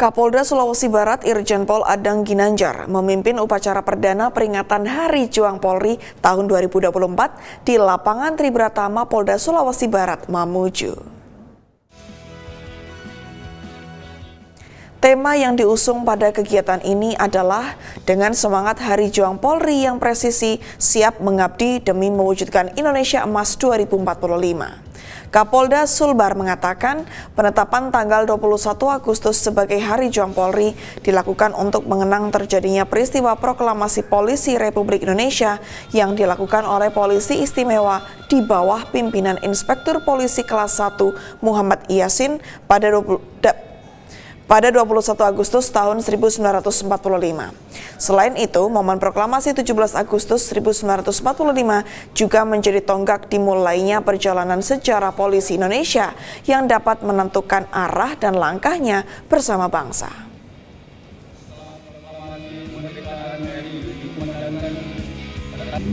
Kapolda Sulawesi Barat Irjen Pol Adang Ginanjar memimpin upacara perdana peringatan Hari Juang Polri tahun 2024 di lapangan Tribratama Polda Sulawesi Barat, Mamuju. Tema yang diusung pada kegiatan ini adalah dengan semangat Hari Juang Polri yang presisi siap mengabdi demi mewujudkan Indonesia Emas 2045. Kapolda Sulbar mengatakan penetapan tanggal 21 Agustus sebagai Hari Juang Polri dilakukan untuk mengenang terjadinya peristiwa proklamasi polisi Republik Indonesia yang dilakukan oleh polisi istimewa di bawah pimpinan Inspektur Polisi kelas 1 Muhammad Yasin pada 20, pada 21 Agustus tahun 1945. Selain itu, momen proklamasi 17 Agustus 1945 juga menjadi tonggak dimulainya perjalanan sejarah polisi Indonesia yang dapat menentukan arah dan langkahnya bersama bangsa.